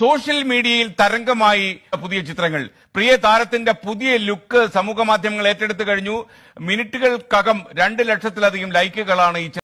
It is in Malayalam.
സോഷ്യൽ മീഡിയയിൽ തരംഗമായി പുതിയ ചിത്രങ്ങൾ പ്രിയ താരത്തിന്റെ പുതിയ ലുക്ക് സമൂഹ മാധ്യമങ്ങൾ ഏറ്റെടുത്തു കഴിഞ്ഞു മിനിറ്റുകൾക്കകം രണ്ട് ലക്ഷത്തിലധികം ലൈക്കുകളാണ് ഈ